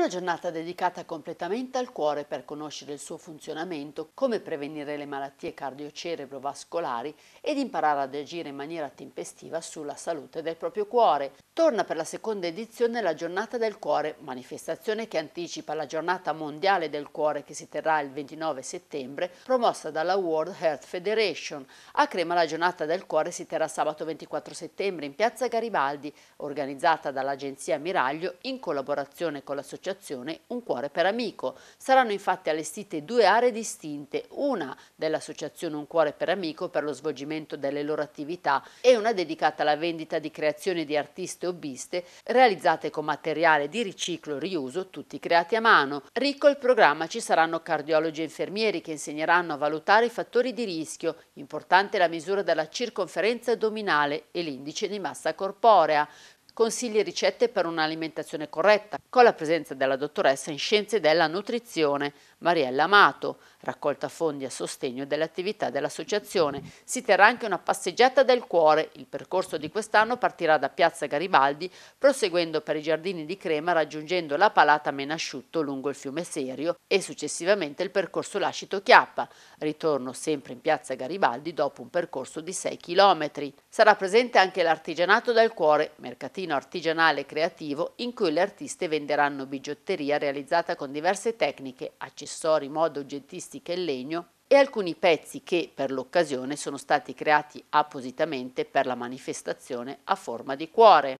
Una giornata dedicata completamente al cuore per conoscere il suo funzionamento, come prevenire le malattie cardiocerebrovascolari ed imparare ad agire in maniera tempestiva sulla salute del proprio cuore. Torna per la seconda edizione la Giornata del Cuore, manifestazione che anticipa la Giornata Mondiale del Cuore che si terrà il 29 settembre, promossa dalla World Health Federation. A Crema la Giornata del Cuore si terrà sabato 24 settembre in Piazza Garibaldi, organizzata dall'Agenzia Miraglio in collaborazione con l'Associazione dell'associazione Un Cuore per Amico. Saranno infatti allestite due aree distinte, una dell'associazione Un Cuore per Amico per lo svolgimento delle loro attività e una dedicata alla vendita di creazioni di artiste hobbiste realizzate con materiale di riciclo e riuso, tutti creati a mano. Ricco il programma ci saranno cardiologi e infermieri che insegneranno a valutare i fattori di rischio, importante la misura della circonferenza addominale e l'indice di massa corporea. Consigli e ricette per un'alimentazione corretta, con la presenza della dottoressa in scienze della nutrizione Mariella Amato, raccolta fondi a sostegno delle attività dell'associazione. Si terrà anche una passeggiata del cuore. Il percorso di quest'anno partirà da Piazza Garibaldi, proseguendo per i giardini di Crema raggiungendo la palata Menasciutto lungo il fiume Serio e successivamente il percorso Lascito Chiappa, ritorno sempre in Piazza Garibaldi dopo un percorso di 6 km. Sarà presente anche l'artigianato del cuore, mercatino mercatino artigianale creativo in cui le artiste venderanno bigiotteria realizzata con diverse tecniche, accessori, modo, oggettistica e legno e alcuni pezzi che per l'occasione sono stati creati appositamente per la manifestazione a forma di cuore.